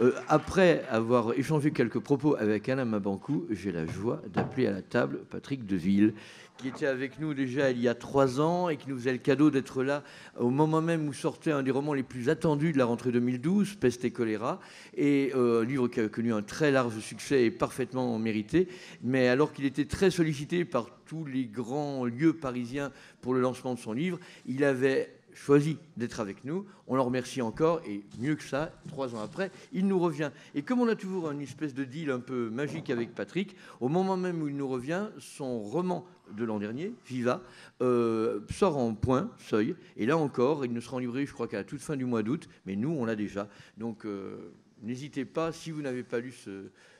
Euh, après avoir échangé quelques propos avec Alain Mabankou, j'ai la joie d'appeler à la table Patrick Deville, qui était avec nous déjà il y a trois ans et qui nous faisait le cadeau d'être là au moment même où sortait un des romans les plus attendus de la rentrée 2012, Peste et choléra, et euh, livre qui a connu un très large succès et parfaitement mérité. Mais alors qu'il était très sollicité par tous les grands lieux parisiens pour le lancement de son livre, il avait choisi d'être avec nous. On le remercie encore et mieux que ça, trois ans après, il nous revient. Et comme on a toujours une espèce de deal un peu magique avec Patrick, au moment même où il nous revient, son roman de l'an dernier, Viva, euh, sort en point, seuil. Et là encore, il ne sera en librairie, je crois, qu'à toute fin du mois d'août. Mais nous, on l'a déjà. Donc, euh, n'hésitez pas, si vous n'avez pas lu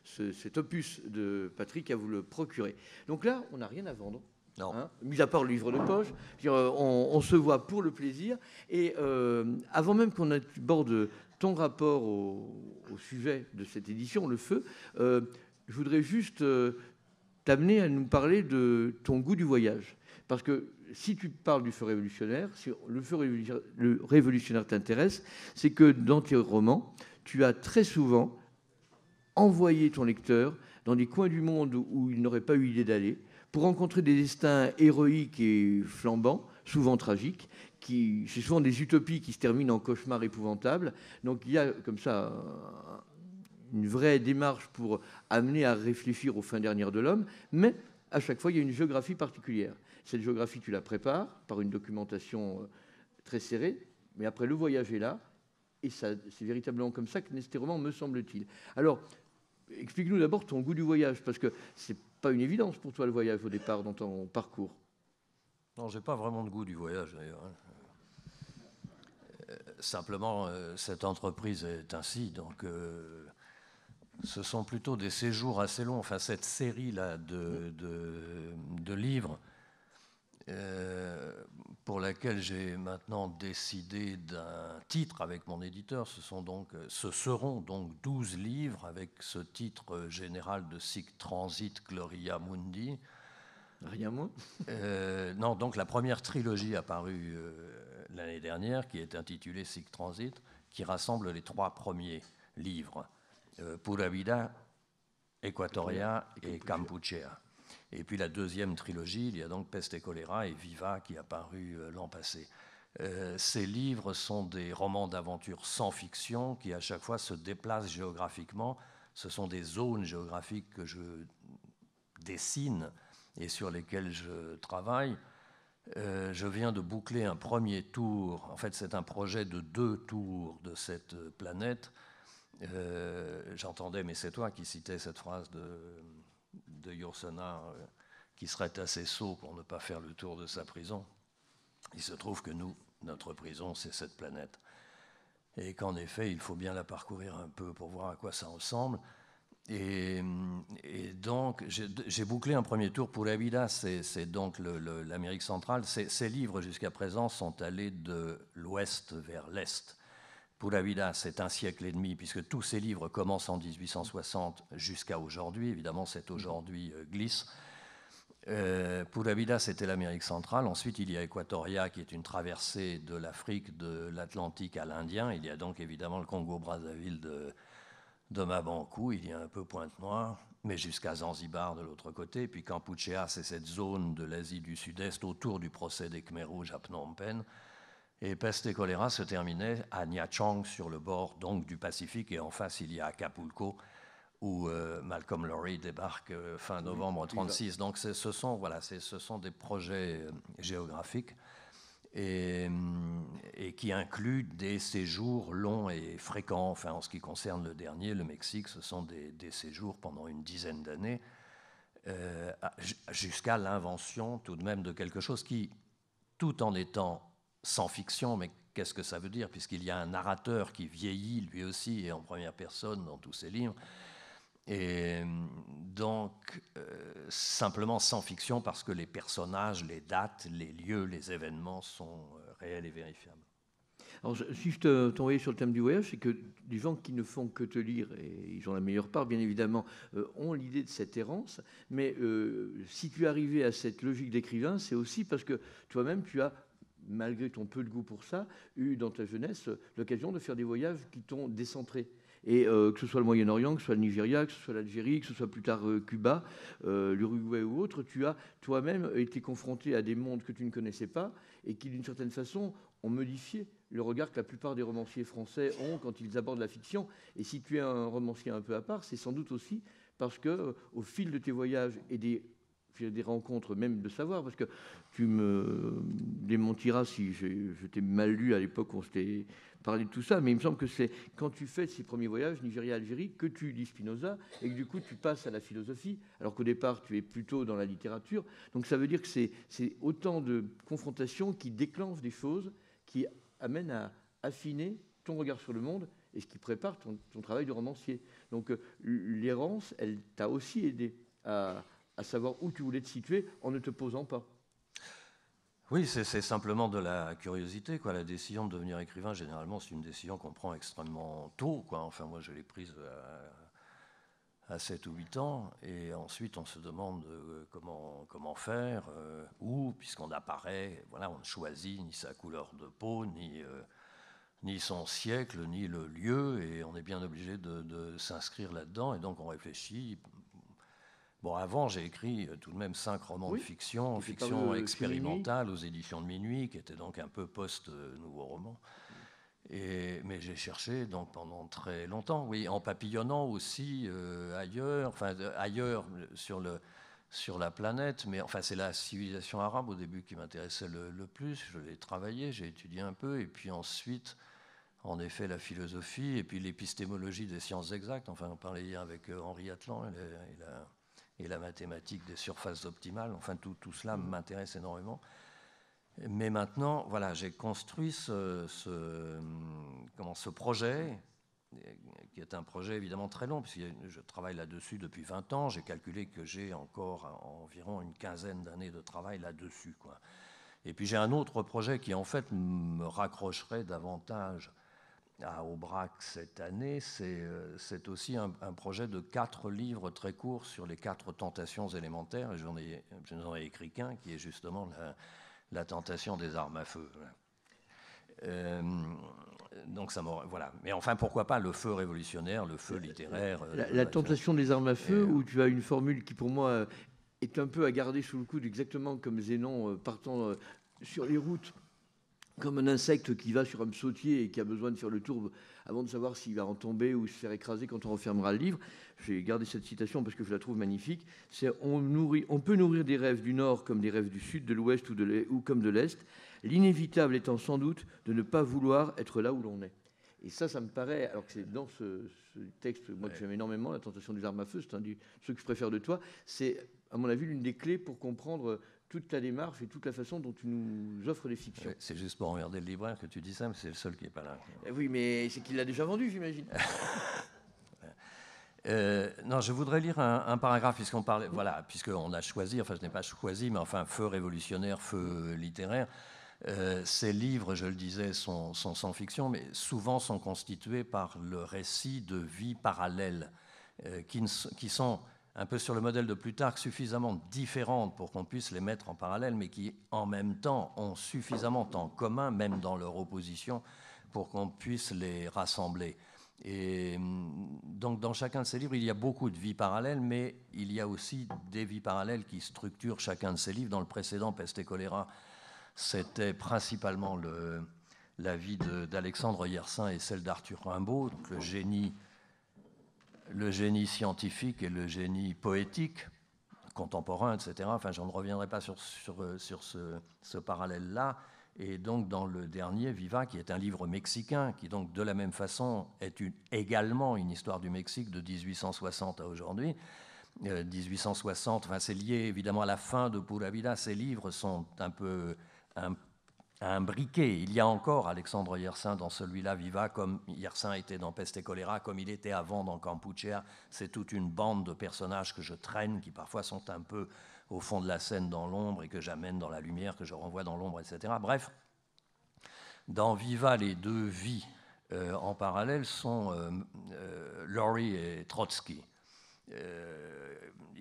cet opus de Patrick, à vous le procurer. Donc là, on n'a rien à vendre. Non. Hein, mis à part le livre de poche, on, se voit pour le plaisir. Et euh, avant même qu'on aborde ton rapport au, sujet de cette édition, le feu, euh, je voudrais juste euh, t'amener à nous parler de ton goût du voyage. Parce que si tu parles du feu révolutionnaire, si le feu révolutionnaire, révolutionnaire t'intéresse, c'est que dans tes romans, tu as très souvent envoyé ton lecteur dans des coins du monde où il n'aurait pas eu l'idée d'aller, pour rencontrer des destins héroïques et flambants, souvent tragiques, qui, c'est souvent des utopies qui se terminent en cauchemar épouvantable. Donc il y a comme ça une vraie démarche pour amener à réfléchir aux fins dernières de l'homme, mais à chaque fois, il y a une géographie particulière. Cette géographie, tu la prépares par une documentation euh, très serrée, mais après, le voyage est là, et c'est véritablement comme ça que nécessairement me semble-t-il. Alors, explique-nous d'abord ton goût du voyage, parce que c'est pas une évidence pour toi le voyage au départ dans ton parcours Non, j'ai pas vraiment de goût du voyage d'ailleurs. Hein. Euh, simplement, euh, cette entreprise est ainsi, donc euh, ce sont plutôt des séjours assez longs. Enfin, cette série là de, de livres pour laquelle j'ai maintenant décidé d'un titre avec mon éditeur. Ce, sont donc, ce seront donc 12 livres avec ce titre général de Sic Transit Gloria Mundi. Rien euh, Non, donc la première trilogie apparue euh, l'année dernière, qui est intitulée Sic Transit, qui rassemble les trois premiers livres, pour euh, Pura Vida, Equatoria et Campuchea. Et puis la deuxième trilogie, il y a donc Peste et choléra et Viva qui a paru euh, l'an passé. Euh, ces livres sont des romans d'aventure sans fiction qui à chaque fois se déplacent géographiquement. Ce sont des zones géographiques que je dessine et sur lesquelles je travaille. Euh, je viens de boucler un premier tour. En fait, c'est un projet de deux tours de cette planète. J'entendais, mais c'est toi qui citais cette phrase de de Yursana, euh, qui serait assez sot pour ne pas faire le tour de sa prison. Il se trouve que nous, notre prison, c'est cette planète. Et qu'en effet, il faut bien la parcourir un peu pour voir à quoi ça ressemble. Et, donc, j'ai bouclé un premier tour pour la vida, c'est donc l'Amérique centrale. Ces livres, jusqu'à présent, sont allés de l'ouest vers l'est. Pour Vida, c'est un siècle et demi, puisque tous ces livres commencent en 1860 jusqu'à aujourd'hui. Évidemment, cet mhm. aujourd'hui euh, glisse. Euh, la c'était l'Amérique centrale. Ensuite, il y a Equatoria, qui est une traversée de l'Afrique, de l'Atlantique à l'Indien. Il y a donc évidemment le Congo-Brazzaville de, de Mabankou. Il y a un peu Pointe-Noire, mais jusqu'à Zanzibar de l'autre côté. Puis Kampuchea, c'est cette zone de l'Asie du Sud-Est autour du procès des Khmer rouges à Phnom Penh. Et peste et choléra se terminaient à Niachang, sur le bord donc du Pacifique, et en face, il y a Acapulco, où euh, Malcolm Lowry débarque euh, fin novembre 1936. Donc ce sont, voilà, ce sont des projets euh, géographiques et, et, qui incluent des séjours longs et fréquents. Enfin, en ce qui concerne le dernier, le Mexique, ce sont des, des séjours pendant une dizaine d'années, jusqu'à l'invention tout de même de quelque chose qui, tout en étant sans fiction, mais qu'est-ce que ça veut dire Puisqu'il y a un narrateur qui vieillit lui aussi et en première personne dans tous ses livres. Et donc, euh, simplement sans fiction parce que les personnages, les dates, les lieux, les événements sont euh, réels et vérifiables. Alors, si je t'envoyais sur le thème du voyage, c'est que les gens qui ne font que te lire, et ils ont la meilleure part, bien évidemment, euh, ont l'idée de cette errance. Mais si tu es arrivé à cette logique d'écrivain, c'est aussi parce que toi-même, tu as malgré ton peu de goût pour ça, eu dans ta jeunesse l'occasion de faire des voyages qui t'ont décentré. Et euh, que ce soit le Moyen-Orient, que ce soit le Nigeria, que ce soit l'Algérie, que ce soit plus tard euh, Cuba, euh, l'Uruguay ou autre, tu as toi-même été confronté à des mondes que tu ne connaissais pas et qui, d'une certaine façon, ont modifié le regard que la plupart des romanciers français ont quand ils abordent la fiction. Et si tu es un romancier un peu à part, c'est sans doute aussi parce que, au fil de tes voyages et des des rencontres même de savoir, parce que tu me démentiras si je t'ai mal lu à l'époque où on s'était parlé de tout ça, mais il me semble que c'est quand tu fais ces premiers voyages Nigeria-Algérie que tu lis Spinoza et que du coup tu passes à la philosophie, alors qu'au départ tu es plutôt dans la littérature. Donc ça veut dire que c'est autant de confrontations qui déclenchent des choses, qui amènent à affiner ton regard sur le monde et ce qui prépare ton, ton travail de romancier. Donc euh, l'errance, elle t'a aussi aidé à à savoir où tu voulais te situer en ne te posant pas. Oui, c'est simplement de la curiosité. Quoi. La décision de devenir écrivain, généralement, c'est une décision qu'on prend extrêmement tôt. Quoi. Enfin, moi, je l'ai prise à, 7 ou 8 ans. Et ensuite, on se demande euh, comment, comment faire, euh, où, puisqu'on apparaît, voilà, on ne choisit ni sa couleur de peau, ni, euh, ni son siècle, ni le lieu. Et on est bien obligé de, de s'inscrire là-dedans. Et donc, on réfléchit Bon, avant, j'ai écrit euh, tout de même cinq romans de fiction, fiction euh, expérimentale aux éditions de Minuit, qui était donc un peu post-nouveau roman. Et, mais j'ai cherché donc pendant très longtemps, oui, en papillonnant aussi euh, ailleurs, enfin ailleurs sur le sur la planète, mais enfin c'est la civilisation arabe au début qui m'intéressait le, plus. Je l'ai travaillé, j'ai étudié un peu, et puis ensuite, en effet, la philosophie et puis l'épistémologie des sciences exactes. Enfin, on parlait hier avec Henri Atlan, il a et la mathématique des surfaces optimales. Enfin, tout, tout cela mm-hmm. m'intéresse énormément. Mais maintenant, voilà, j'ai construit ce, comment, ce projet, qui est un projet évidemment très long, puisque je travaille là-dessus depuis 20 ans. J'ai calculé que j'ai encore environ une quinzaine d'années de travail là-dessus. Et puis j'ai un autre projet qui en fait me raccrocherait davantage à Aubrac cette année, c'est euh, aussi un, projet de quatre livres très courts sur les quatre tentations élémentaires, et je n'en ai, écrit qu'un, qui est justement la, tentation des armes à feu. Euh, donc ça voilà. Mais enfin, pourquoi pas le feu révolutionnaire, le feu littéraire. Euh, la, tentation des armes à feu, où tu as une formule qui pour moi est un peu à garder sous le coude, exactement comme Zénon partant sur les routes comme un insecte qui va sur un sautier et qui a besoin de faire le tour avant de savoir s'il va en tomber ou se faire écraser quand on refermera le livre. J'ai gardé cette citation parce que je la trouve magnifique. C'est on, nourrit, on peut nourrir des rêves du Nord comme des rêves du Sud, de l'Ouest ou, de comme de l'Est, l'inévitable étant sans doute de ne pas vouloir être là où l'on est. Et ça, ça me paraît, alors que c'est dans ce, texte, moi que j'aime énormément, La tentation des armes à feu, c'est un de ceux que je préfère de toi, c'est, à mon avis, l'une des clés pour comprendre toute la démarche et toute la façon dont tu nous offres les fictions. C'est juste pour emmerder le libraire que tu dis ça, mais c'est le seul qui n'est pas là. Eh oui, mais c'est qu'il l'a déjà vendu, j'imagine. Euh, non, je voudrais lire un, paragraphe puisqu'on parlait, voilà, on a choisi, enfin je n'ai pas choisi, mais enfin feu révolutionnaire, feu littéraire. Euh, ces livres, je le disais, sont, sans fiction, mais souvent sont constitués par le récit de vies parallèles euh, qui, qui sont un peu sur le modèle de Plutarque, suffisamment différentes pour qu'on puisse les mettre en parallèle, mais qui en même temps ont suffisamment en commun, même dans leur opposition, pour qu'on puisse les rassembler. Et hum, donc dans chacun de ces livres, il y a beaucoup de vies parallèles, mais il y a aussi des vies parallèles qui structurent chacun de ces livres. Dans le précédent, Peste et choléra, c'était principalement le, la vie d'Alexandre Yersin et celle d'Arthur Rimbaud, le génie le génie scientifique et le génie poétique contemporain, etc. Enfin, je ne reviendrai pas sur, sur, sur ce, ce parallèle-là. Et donc, dans le dernier, Viva, qui est un livre mexicain, qui donc, de la même façon, est une, également une histoire du Mexique de 1860 à aujourd'hui. 1860, euh, enfin, c'est lié évidemment à la fin de Pura Vida. Ces livres sont un peu, un un briquet. Il y a encore Alexandre Yersin dans celui-là, Viva, comme Yersin était dans Peste et choléra, comme il était avant dans Campuchia. C'est toute une bande de personnages que je traîne, qui parfois sont un peu au fond de la scène dans l'ombre et que j'amène dans la lumière, que je renvoie dans l'ombre, etc. Bref, dans Viva, les deux vies euh, en parallèle sont euh, euh, Laurie et Trotsky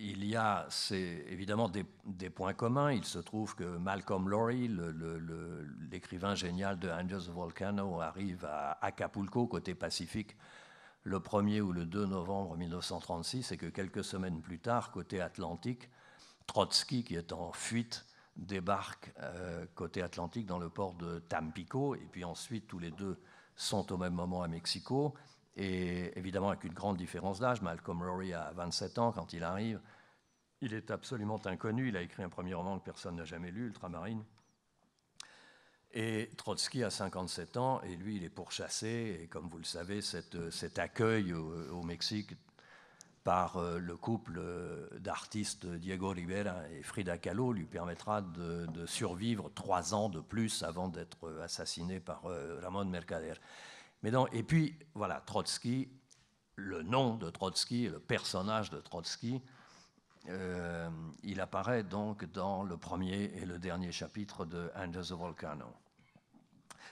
il y a évidemment des, points communs. Il se trouve que Malcolm Lowry, l'écrivain génial de Angels Volcano, arrive à Acapulco, côté Pacifique, le 1er ou le 2 novembre 1936, et que quelques semaines plus tard, côté Atlantique, Trotsky, qui est en fuite, débarque euh, côté Atlantique dans le port de Tampico, et puis ensuite tous les deux sont au même moment à Mexico. Et évidemment, avec une grande différence d'âge, Malcolm Rory a 27 ans quand il arrive. Il est absolument inconnu. Il a écrit un premier roman que personne n'a jamais lu, Ultramarine. Et Trotsky a 57 ans, et lui, il est pourchassé. Et comme vous le savez, cet accueil au, Mexique par euh, le couple d'artistes Diego Rivera et Frida Kahlo lui permettra de, de survivre trois ans de plus avant d'être assassiné par euh, Ramon Mercader. Mais et puis, voilà, Trotsky, le nom de Trotsky, le personnage de Trotsky, euh, il apparaît donc dans le premier et le dernier chapitre de Under the Volcano.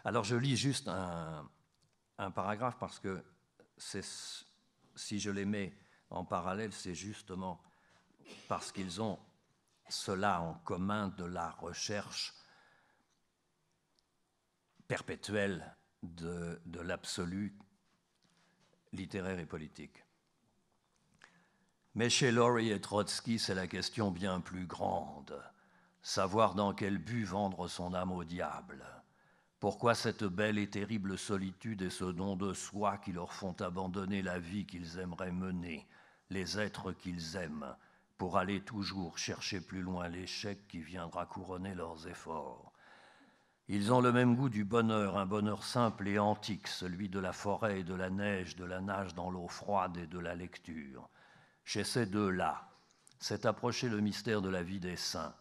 Alors je lis juste un, un paragraphe parce que si je les mets en parallèle, c'est justement parce qu'ils ont cela en commun de la recherche perpétuelle de, l'absolu littéraire et politique. Mais chez Laurie et Trotsky, c'est la question bien plus grande. Savoir dans quel but vendre son âme au diable. Pourquoi cette belle et terrible solitude et ce don de soi qui leur font abandonner la vie qu'ils aimeraient mener, les êtres qu'ils aiment, pour aller toujours chercher plus loin l'échec qui viendra couronner leurs efforts ils ont le même goût du bonheur, un bonheur simple et antique, celui de la forêt et de la neige, de la nage dans l'eau froide et de la lecture. Chez ces deux-là, c'est approcher le mystère de la vie des saints,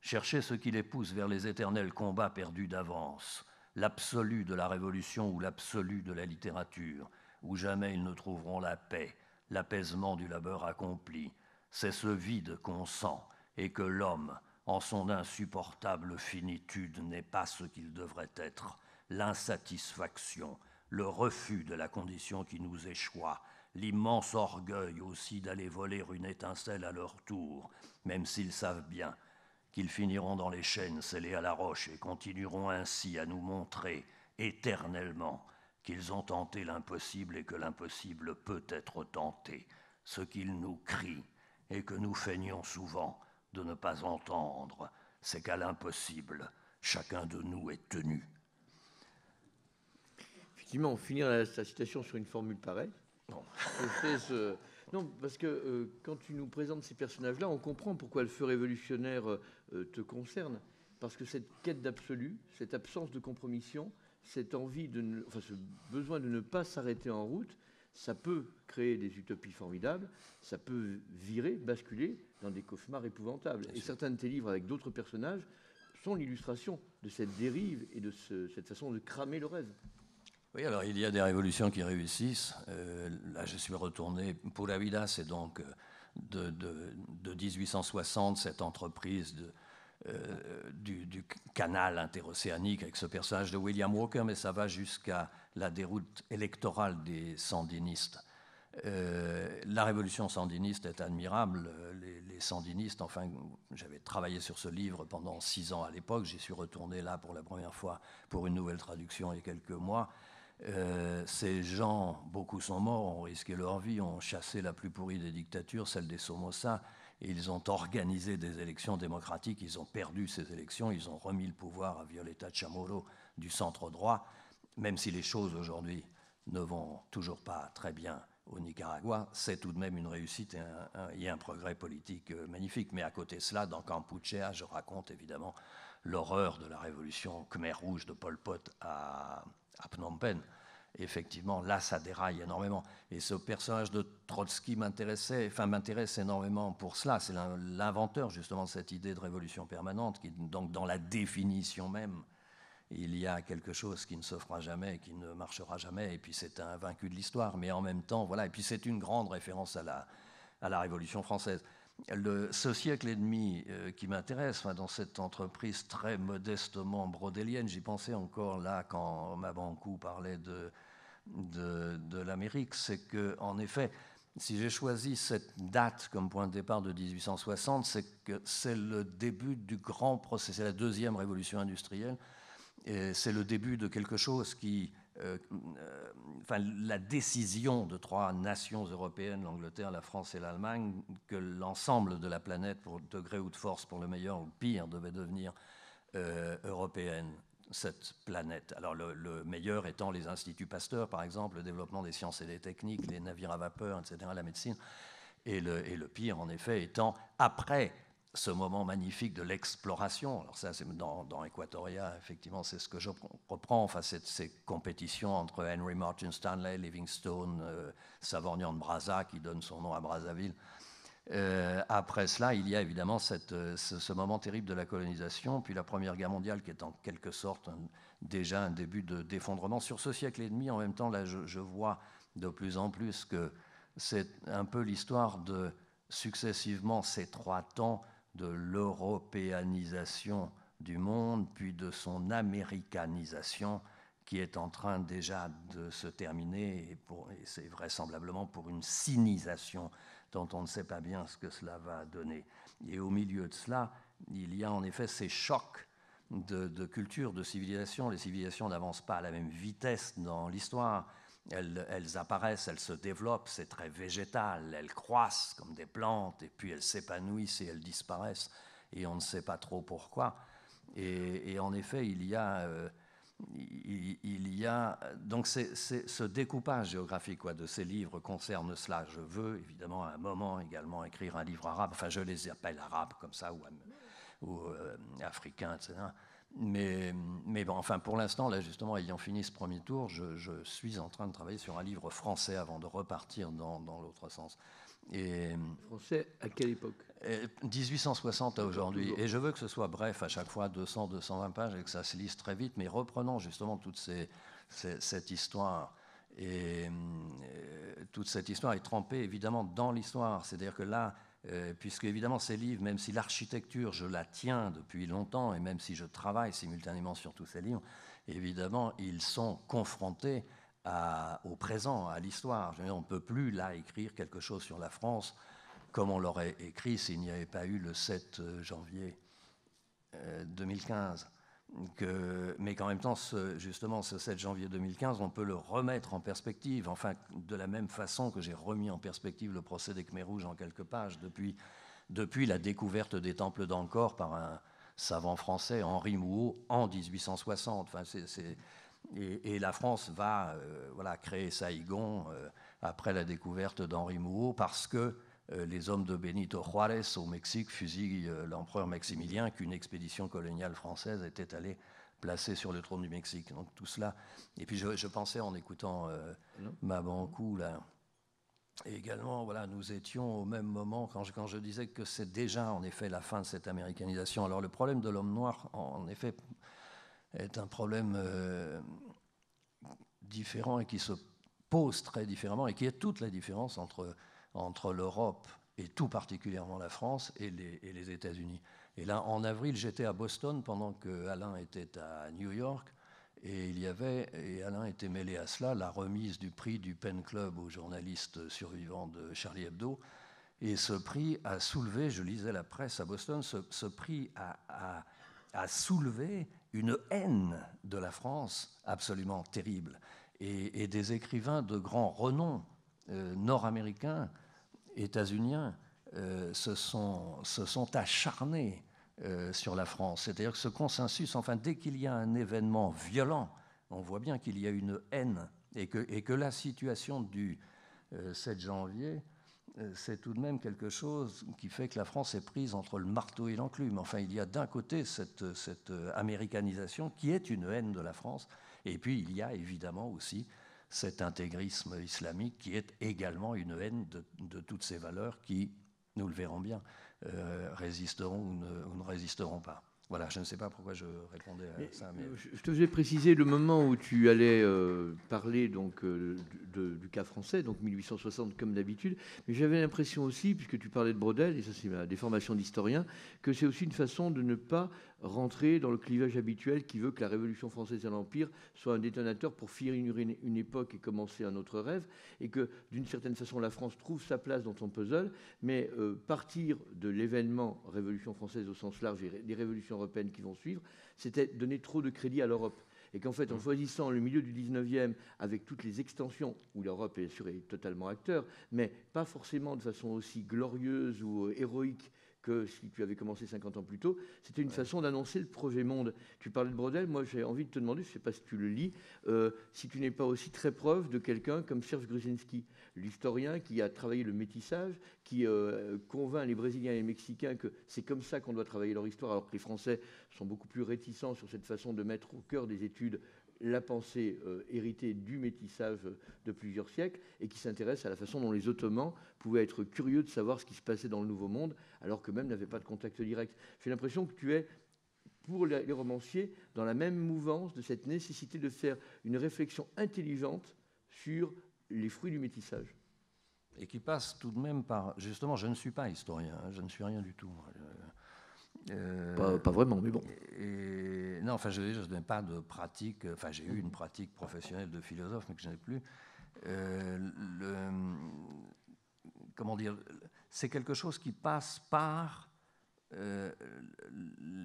chercher ce qui les pousse vers les éternels combats perdus d'avance, l'absolu de la révolution ou l'absolu de la littérature, où jamais ils ne trouveront la paix, l'apaisement du labeur accompli. C'est ce vide qu'on sent et que l'homme, en son insupportable finitude n'est pas ce qu'il devrait être, l'insatisfaction, le refus de la condition qui nous échoit, l'immense orgueil aussi d'aller voler une étincelle à leur tour, même s'ils savent bien qu'ils finiront dans les chaînes scellées à la roche et continueront ainsi à nous montrer éternellement qu'ils ont tenté l'impossible et que l'impossible peut être tenté, ce qu'ils nous crient et que nous feignons souvent de ne pas entendre, c'est qu'à l'impossible, chacun de nous est tenu. Effectivement, finir la sa citation sur une formule pareille. Non. parce que euh, quand tu nous présentes ces personnages-là, on comprend pourquoi le feu révolutionnaire euh, euh, te concerne. Parce que cette quête d'absolu, cette absence de compromission, cette envie de enfin, ce besoin de ne pas s'arrêter en route, ça peut créer des utopies formidables, ça peut virer, basculer dans des cauchemars épouvantables. et certains de tes livres avec d'autres personnages sont l'illustration de cette dérive et de cette façon de cramer le rêve. Oui, alors il y a des révolutions qui réussissent. Euh, là, je suis retourné. Pour la vida, c'est donc euh, de, de, 1860, cette entreprise de, euh, du, canal interocéanique avec ce personnage de William Walker, mais ça va jusqu'à la déroute électorale des sandinistes. Euh, la révolution sandiniste est admirable. Les, sandinistes, enfin, j'avais travaillé sur ce livre pendant six ans à l'époque. J'y suis retourné là pour la première fois pour une nouvelle traduction il y a quelques mois. Euh, ces gens, beaucoup sont morts, ont risqué leur vie, ont chassé la plus pourrie des dictatures, celle des Somoza. Ils ont organisé des élections démocratiques, ils ont perdu ces élections, ils ont remis le pouvoir à Violeta Chamorro du centre droit, même si les choses aujourd'hui ne vont toujours pas très bien au Nicaragua, c'est tout de même une réussite et un, a un, progrès politique euh, magnifique. Mais à côté de cela, dans Campuchea, je raconte évidemment l'horreur de la révolution Khmer Rouge de Pol Pot à Phnom Penh effectivement, là, ça déraille énormément. Et ce personnage de Trotsky m'intéressait, enfin, m'intéresse énormément pour cela. C'est l'inventeur, justement, de cette idée de révolution permanente, donc, dans la définition même, il y a quelque chose qui ne se fera jamais, qui ne marchera jamais, et puis c'est un vaincu de l'histoire. Mais en même temps, voilà, et puis c'est une grande référence à la Révolution française ce siècle et demi euh, qui m'intéresse, dans cette entreprise très modestement brodélienne, j'y pensais encore là quand Mabankou parlait de, de, l'Amérique, c'est que en effet, si j'ai choisi cette date comme point de départ de 1860, c'est que c'est le début du grand processus, c'est la deuxième révolution industrielle, et c'est le début de quelque chose qui euh, euh, enfin, la décision de trois nations européennes, l'Angleterre, la France et l'Allemagne, que l'ensemble de la planète, pour degré ou de force, pour le meilleur ou le pire, devait devenir euh, européenne, cette planète. Alors le, meilleur étant les instituts Pasteur, par exemple, le développement des sciences et des techniques, les navires à vapeur, etc., la médecine. et le pire, en effet, étant après ce moment magnifique de l'exploration. Alors ça, c'est dans, dans, Equatoria, effectivement, c'est ce que je reprends. Enfin, ces compétitions entre Henry Martin Stanley, Livingstone, euh, Savornian de Brazza, qui donne son nom à Brazzaville. Euh, après cela, il y a évidemment euh, ce, moment terrible de la colonisation, puis la Première Guerre mondiale, qui est en quelque sorte déjà un début d'effondrement. Sur ce siècle et demi, en même temps, là, je vois de plus en plus que c'est un peu l'histoire de successivement ces trois temps de l'européanisation du monde, puis de son américanisation qui est en train déjà de se terminer, et, c'est vraisemblablement pour une sinisation dont on ne sait pas bien ce que cela va donner. Et au milieu de cela, il y a en effet ces chocs de culture, de civilisation. Les civilisations n'avancent pas à la même vitesse dans l'histoire. Elles, apparaissent, elles se développent, c'est très végétal, elles croissent comme des plantes, et puis elles s'épanouissent et elles disparaissent, et on ne sait pas trop pourquoi. Et, en effet, il y a... Euh, il, y a donc ce découpage géographique de ces livres concerne cela. Je veux évidemment à un moment également écrire un livre arabe. Enfin, je les appelle arabes comme ça ou, ou euh, africains, etc. Mais, bon, enfin, pour l'instant, là, justement, ayant fini ce premier tour, je, suis en train de travailler sur un livre français avant de repartir dans, l'autre sens. Et, français à quelle époque 1860 euh, à aujourd'hui. Et je veux que ce soit bref, à chaque fois 200, 220 pages, et que ça se lise très vite, mais reprenons justement toute cette histoire. et, euh, toute cette histoire est trempée évidemment dans l'histoire. C'est-à-dire que là, euh, puisque évidemment ces livres, même si l'architecture, je la tiens depuis longtemps, et même si je travaille simultanément sur tous ces livres, évidemment, ils sont confrontés au présent, à l'histoire. On ne peut plus, là, écrire quelque chose sur la France comme on l'aurait écrit s'il n'y avait pas eu le 7 euh, janvier 2015. Euh, euh, mais qu'en même temps, justement, ce 7 janvier 2015, on peut le remettre en perspective, enfin, de la même façon que j'ai remis en perspective le procès des Khmer rouges en quelques pages, depuis, la découverte des temples d'Angkor par un savant français, Henri Mouhot, en 1860. et, la France va euh, créer Saïgon euh, après la découverte d'Henri Mouhot parce que euh, les hommes de Benito Juárez au Mexique fusillent euh, l'empereur Maximilien qu'une expédition coloniale française était allée placer sur le trône du Mexique. Donc tout cela. Et puis je, pensais en écoutant euh, ma Mabankou là. Et également, voilà, nous étions au même moment quand je, disais que c'est déjà en effet la fin de cette américanisation. Alors le problème de l'homme noir, en effet, est un problème différent et qui se pose très différemment et qui est toute la différence entre entre l'Europe et tout particulièrement la France et les, et États-Unis. Et là, en avril, j'étais à Boston pendant que Alain était à New York. Et il y avait, et Alain était mêlé à cela, la remise du prix du Pen Club aux journalistes survivants de Charlie Hebdo. Et ce prix a soulevé, je lisais la presse à Boston, ce, prix a, soulevé une haine de la France absolument terrible. Et, des écrivains de grand renom euh, nord-américains états-uniens euh, se, sont, se sont acharnés euh, sur la France. C'est-à-dire que ce consensus, enfin, dès qu'il y a un événement violent, on voit bien qu'il y a une haine et que, et que la situation du 7 euh, janvier, c'est tout de même quelque chose qui fait que la France est prise entre le marteau et l'enclume. Enfin, il y a d'un côté cette, cette, américanisation qui est une haine de la France, et puis il y a évidemment aussi cet intégrisme islamique qui est également une haine de, toutes ces valeurs qui, nous le verrons bien, euh, résisteront ou ne résisteront pas. Voilà, je ne sais pas pourquoi je répondais à ça. Mais... Je te faisais préciser le moment où tu allais euh, parler donc, euh, du cas français, donc 1860 comme d'habitude, mais j'avais l'impression aussi, puisque tu parlais de Brodel, et ça c'est ma déformation d'historien, que c'est aussi une façon de ne pas rentrer dans le clivage habituel qui veut que la Révolution française et l'Empire soient un détonateur pour finir une, époque et commencer un autre rêve, et que d'une certaine façon la France trouve sa place dans son puzzle, mais euh, partir de l'événement Révolution française au sens large et des révolutions européennes qui vont suivre, c'était donner trop de crédit à l'Europe. Et qu'en fait, en mm. choisissant le milieu du 19e avec toutes les extensions, où l'Europe est, sûr, totalement acteur, mais pas forcément de façon aussi glorieuse ou euh, héroïque que si tu avais commencé 50 ans plus tôt. C'était une façon d'annoncer le projet Monde. Tu parlais de Brodel, moi j'ai envie de te demander, je ne sais pas si tu le lis, euh, si tu n'es pas aussi très preuve de quelqu'un comme Serge Grusinski, l'historien qui a travaillé le métissage, qui euh, convainc les Brésiliens et les Mexicains que c'est comme ça qu'on doit travailler leur histoire, alors que les Français sont beaucoup plus réticents sur cette façon de mettre au cœur des études la pensée euh, héritée du métissage de plusieurs siècles et qui s'intéresse à la façon dont les Ottomans pouvaient être curieux de savoir ce qui se passait dans le Nouveau Monde alors que même n'avaient pas de contact direct. J'ai l'impression que tu es pour les romanciers dans la même mouvance de cette nécessité de faire une réflexion intelligente sur les fruits du métissage. Et qui passe tout de même par... Justement, je ne suis pas historien, hein, je ne suis rien du tout. Euh, euh, pas, pas, vraiment, mais bon. non, enfin, je, je n'ai pas de pratique. Enfin, j'ai eu une pratique professionnelle de philosophe, mais que je n'ai plus. Euh, le, comment dire C'est quelque chose qui passe par euh,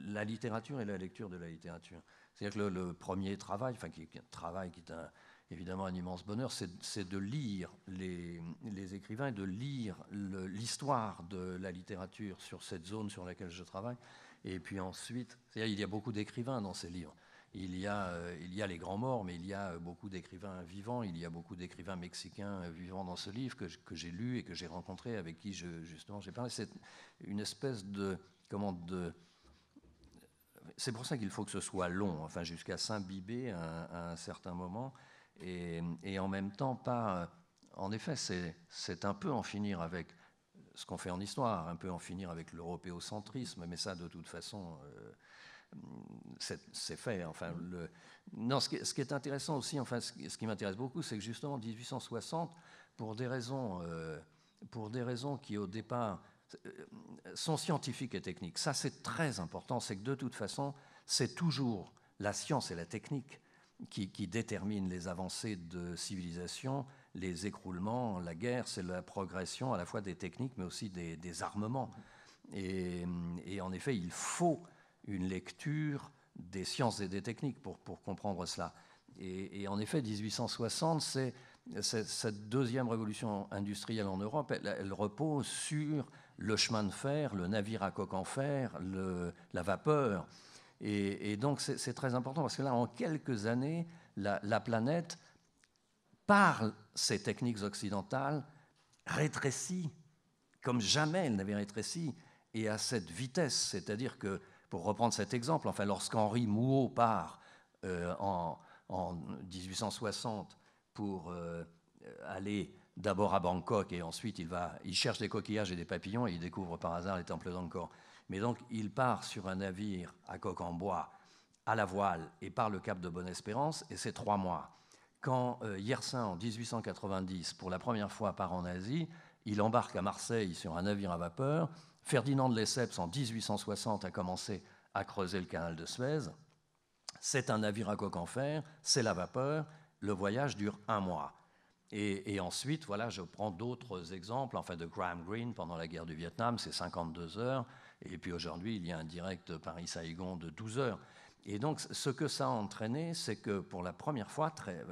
la littérature et la lecture de la littérature. C'est-à-dire que le, premier travail, enfin, qui, un travail qui est un, évidemment un immense bonheur, c'est de lire les, les, écrivains, de lire l'histoire de la littérature sur cette zone sur laquelle je travaille. Et puis ensuite, il y a beaucoup d'écrivains dans ces livres. Il y, a, euh, il y a les grands morts, mais il y a euh, beaucoup d'écrivains vivants, il y a beaucoup d'écrivains mexicains euh, vivants dans ce livre que, j'ai lu et que j'ai rencontré, avec qui je, justement j'ai parlé. C'est une espèce de... Comment de c'est pour ça qu'il faut que ce soit long, enfin jusqu'à s'imbiber à, un certain moment et, en même temps pas... Euh, en effet, c'est un peu en finir avec ce qu'on fait en histoire, un peu en finir avec l'européocentrisme, mais ça, de toute façon, euh, c'est fait. Enfin, ce qui, est intéressant aussi, enfin, ce, qui, m'intéresse beaucoup, c'est que justement, 1860, pour des raisons, euh, pour des raisons qui, au départ, sont scientifiques et techniques, ça, c'est très important, c'est que de toute façon, c'est toujours la science et la technique qui, qui déterminent les avancées de civilisation, les écroulements, la guerre, c'est la progression à la fois des techniques mais aussi des, armements. Et, en effet, il faut une lecture des sciences et des techniques pour, comprendre cela. Et, en effet, 1860, c'est cette deuxième révolution industrielle en Europe, elle, repose sur le chemin de fer, le navire à coque en fer, la vapeur. Et, donc c'est très important parce que là, en quelques années, la, planète, par ces techniques occidentales, rétrécit comme jamais elle n'avait rétréci et à cette vitesse. C'est-à-dire que, pour reprendre cet exemple, enfin, lorsqu'Henri Mouhot part euh, en, 1860 pour euh, aller d'abord à Bangkok et ensuite il, va, il cherche des coquillages et des papillons et il découvre par hasard les temples d'Angkor. Mais donc, il part sur un navire à coque en bois, à la voile et par le cap de Bonne-Espérance, et c'est trois mois. Quand euh, Yersin, en 1890, pour la première fois part en Asie, il embarque à Marseille sur un navire à vapeur. Ferdinand de Lesseps, en 1860, a commencé à creuser le canal de Suez. C'est un navire à coque en fer, c'est la vapeur. Le voyage dure un mois. Et, ensuite, voilà, je prends d'autres exemples, fait, de Graham Greene pendant la guerre du Vietnam, c'est 52 heures, et puis aujourd'hui, il y a un direct Paris-Saigon de 12 heures. Et donc, ce que ça a entraîné, c'est que pour la première fois euh,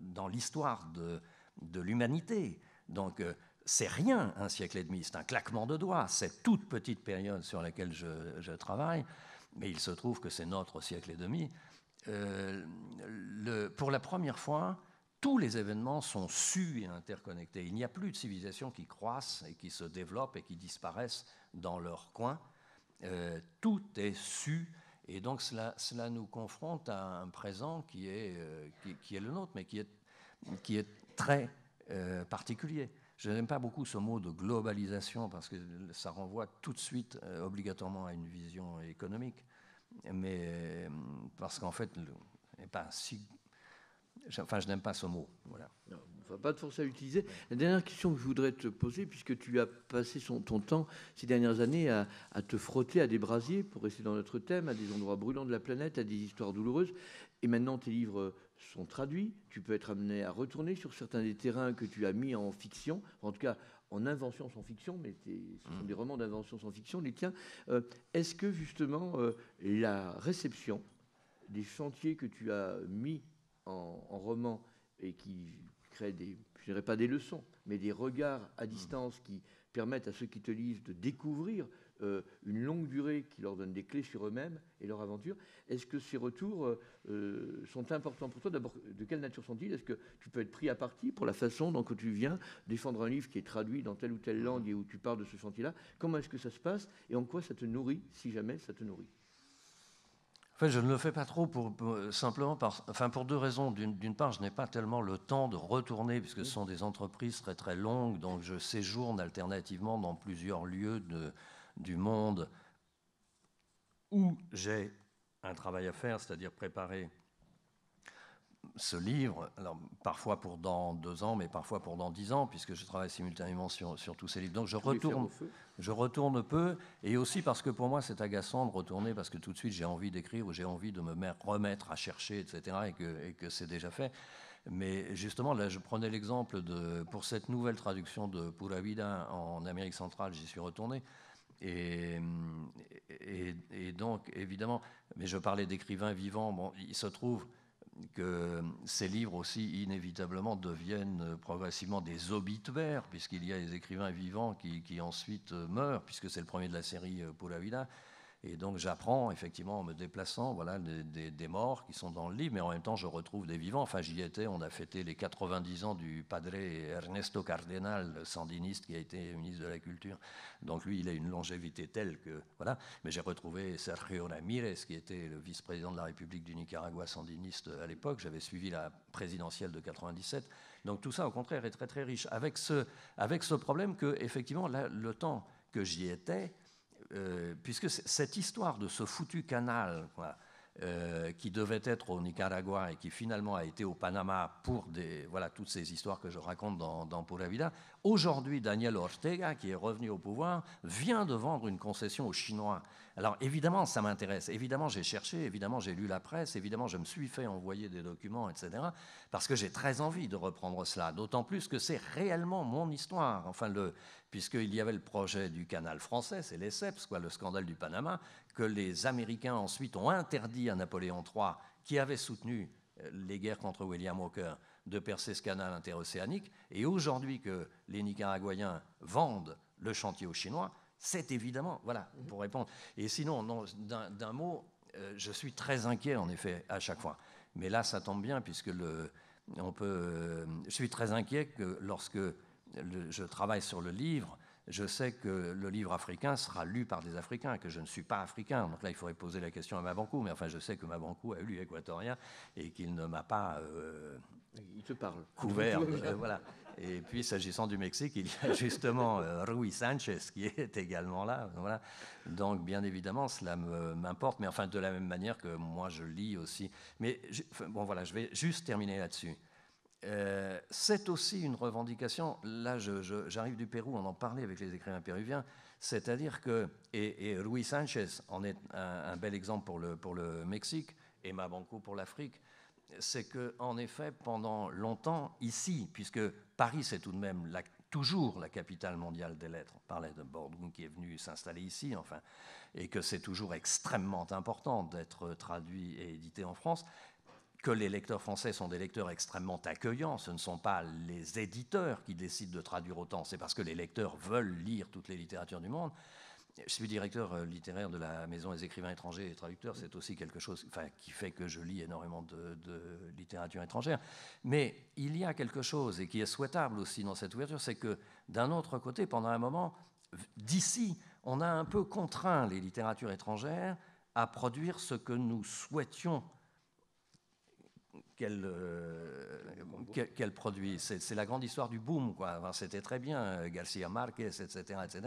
dans l'histoire de, l'humanité, donc euh, c'est rien un siècle et demi, c'est un claquement de doigts, cette toute petite période sur laquelle je, travaille, mais il se trouve que c'est notre siècle et demi, euh, pour la première fois, tous les événements sont su et interconnectés. Il n'y a plus de civilisations qui croissent et qui se développent et qui disparaissent dans leur coin. Euh, tout est su. Et donc cela, nous confronte à un présent qui est, euh, qui, est le nôtre, mais qui est, qui est très euh, particulier. Je n'aime pas beaucoup ce mot de globalisation parce que ça renvoie tout de suite obligatoirement à une vision économique. Mais parce qu'en fait, pas si Enfin, je n'aime pas ce mot. Voilà. on ne va pas te forcer à l'utiliser. La dernière question que je voudrais te poser, puisque tu as passé son, ton temps ces dernières années à, te frotter à des brasiers, pour rester dans notre thème, à des endroits brûlants de la planète, à des histoires douloureuses. Et maintenant, tes livres sont traduits. Tu peux être amené à retourner sur certains des terrains que tu as mis en fiction, en tout cas en invention sans fiction, mais ce sont mm. des romans d'invention sans fiction, les tiens. Euh, est-ce que justement euh, la réception des chantiers que tu as mis en, roman et qui crée des, je dirais pas des leçons, mais des regards à hmm. distance qui permettent à ceux qui te lisent de découvrir euh, une longue durée qui leur donne des clés sur eux-mêmes et leur aventure. Est-ce que ces retours euh, euh, sont importants pour toi D'abord, de quelle nature sont-ils Est-ce que tu peux être pris à partie pour la façon dont tu viens défendre un livre qui est traduit dans telle ou telle hmm. langue et où tu parles de ce chantier-là Comment est-ce que ça se passe et en quoi ça te nourrit, si jamais ça te nourrit je ne le fais pas trop pour, euh, simplement enfin pour deux raisons. D'une part, je n'ai pas tellement le temps de retourner puisque ce sont des entreprises très très longues, donc je séjourne alternativement dans plusieurs lieux du monde où j'ai un travail à faire, c'est-à-dire préparer ce livre, alors parfois pour dans deux ans, mais parfois pour dans dix ans, puisque je travaille simultanément sur, tous ces livres. Donc je retourne, je retourne peu, et aussi parce que pour moi c'est agaçant de retourner, parce que tout de suite j'ai envie d'écrire ou j'ai envie de me remettre à chercher, etc., et que, que c'est déjà fait. Mais justement, là, je prenais l'exemple de, pour cette nouvelle traduction de Pura Vida en Amérique centrale, j'y suis retourné. Et, et, et, donc, évidemment, mais je parlais d'écrivains vivants. Bon, il se trouve que ces livres aussi inévitablement deviennent euh, progressivement des obituaires, puisqu'il y a des écrivains vivants qui, ensuite euh, meurent, puisque c'est le premier de la série euh, Paul Vida et donc j'apprends effectivement en me déplaçant voilà, des, morts qui sont dans le livre, mais en même temps je retrouve des vivants. Enfin j'y étais, on a fêté les 90 ans du padre Ernesto Cardenal, sandiniste qui a été ministre de la Culture. Donc lui il a une longévité telle que... voilà. Mais j'ai retrouvé Sergio Ramirez qui était le vice-président de la République du Nicaragua sandiniste à l'époque. J'avais suivi la présidentielle de 97. Donc tout ça au contraire est très très riche. Avec ce, avec ce problème que effectivement le temps que j'y étais euh, puisque cette histoire de ce foutu canal euh, qui devait être au Nicaragua et qui finalement a été au Panama pour des, voilà, toutes ces histoires que je raconte dans, dans Pura Vida, Aujourd'hui, Daniel Ortega, qui est revenu au pouvoir, vient de vendre une concession aux Chinois. Alors évidemment, ça m'intéresse. Évidemment, j'ai cherché, évidemment, j'ai lu la presse, évidemment, je me suis fait envoyer des documents, etc. Parce que j'ai très envie de reprendre cela, d'autant plus que c'est réellement mon histoire. Enfin, puisqu'il y avait le projet du canal français, c'est les quoi, le scandale du Panama, que les Américains ensuite ont interdit à Napoléon III, qui avait soutenu euh, les guerres contre William Walker, de percer ce canal interocéanique. Et aujourd'hui que les Nicaraguayens vendent le chantier aux Chinois, c'est évidemment, voilà, mhm. pour répondre. Et sinon, d'un mot, euh, je suis très inquiet en effet à chaque fois. Mais là, ça tombe bien puisque le, euh, je suis très inquiet que lorsque je travaille sur le livre, je sais que le livre africain sera lu par des Africains, que je ne suis pas africain. Donc là, il faudrait poser la question à Mabankou. Mais enfin, je sais que Mabankou a lu équatorien et qu'il ne m'a pas. Euh, te parle. Couvert. Euh, et puis, s'agissant du Mexique, il y a justement euh, Rui Sanchez qui est également là. Donc, bien évidemment, cela m'importe. Mais enfin, de la même manière que moi, je lis aussi. Mais bon, voilà, je vais juste terminer là-dessus. Euh, c'est aussi une revendication, là j'arrive du Pérou, on en parlait avec les écrivains péruviens, c'est-à-dire que, et, Louis Sanchez en est un, bel exemple pour le, Mexique, et Mabanco pour l'Afrique, c'est que en effet, pendant longtemps, ici, puisque Paris c'est tout de même toujours la capitale mondiale des lettres, on parlait de Bordeaux qui est venu s'installer ici, enfin, et que c'est toujours extrêmement important d'être traduit et édité en France, les lecteurs français sont des lecteurs extrêmement accueillants. Ce ne sont pas les éditeurs qui décident de traduire autant, c'est parce que les lecteurs veulent lire toutes les littératures du monde. Je suis directeur euh, littéraire de la Maison des écrivains étrangers et traducteurs. C'est aussi quelque chose qui fait que je lis énormément de, de, littérature étrangère. Mais il y a quelque chose, et qui est souhaitable aussi dans cette ouverture, c'est que d'un autre côté, pendant un moment, d'ici, on a un peu contraint les littératures étrangères à produire ce que nous souhaitions qu'elle euh, produit. C'est la grande histoire du boom. C'était très bien, euh, Garcia Marquez, etc. etc.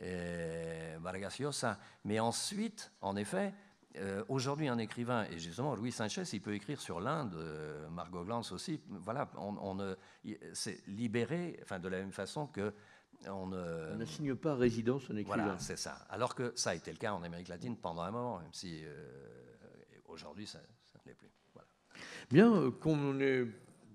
Et Vargas Llosa. Mais ensuite, en effet, euh, aujourd'hui, un écrivain, et justement Louis Sanchez, il peut écrire sur l'Inde, Margot Glantz aussi. Voilà, on, on c'est libéré, enfin de la même façon que on ne signe pas résidence en écrivain. Voilà, c'est ça. Alors que ça a été le cas en Amérique latine pendant un moment, même si aujourd'hui ça, ça ne l'est plus. Bien, euh, qu'on est,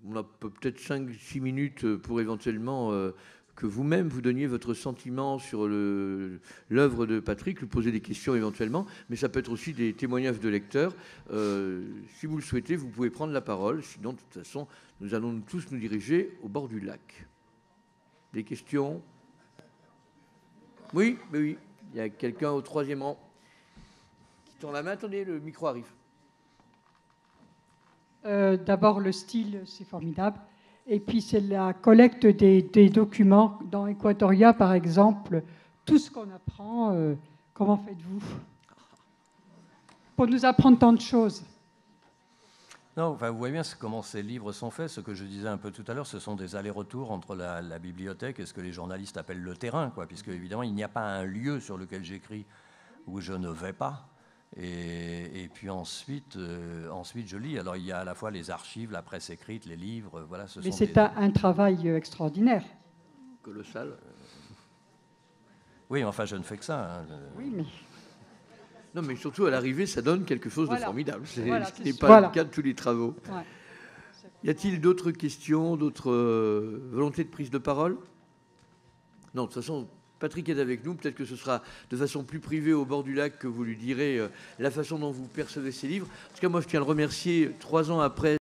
on a peut-être 5-6 minutes euh, pour éventuellement euh, que vous-même vous donniez votre sentiment sur l'œuvre de Patrick, lui poser des questions éventuellement, mais ça peut être aussi des témoignages de lecteurs. si vous le souhaitez, vous pouvez prendre la parole, sinon de toute façon, nous allons tous nous diriger au bord du lac. Des questions Oui, oui, il y a quelqu'un au troisième rang qui tend la main. Attendez, le micro arrive. Euh, d'abord, le style, c'est formidable. Et puis, c'est la collecte des, documents. Dans Equatoria, par exemple, tout ce qu'on apprend, euh, comment faites-vous Pour nous apprendre tant de choses. Non, vous voyez bien comment ces livres sont faits. Ce que je disais un peu tout à l'heure, ce sont des allers-retours entre la, bibliothèque et ce que les journalistes appellent le terrain, quoi, puisque évidemment, il n'y a pas un lieu sur lequel j'écris où je ne vais pas. Et, puis ensuite, euh, ensuite, je lis. Alors, il y a à la fois les archives, la presse écrite, les livres. Voilà, Mais c'est un travail euh, extraordinaire. Colossal. Oui, enfin, je ne fais que ça. Hein, oui, mais. Non, mais surtout, à l'arrivée, ça donne quelque chose de formidable. C'est, ce n'est pas le cas de tous les travaux. Y a-t-il d'autres questions, d'autres euh, volontés de prise de parole Non, de toute façon, Patrick est avec nous. Peut-être que ce sera de façon plus privée au bord du lac que vous lui direz euh, la façon dont vous percevez ces livres. En tout cas, moi, je tiens à le remercier trois ans après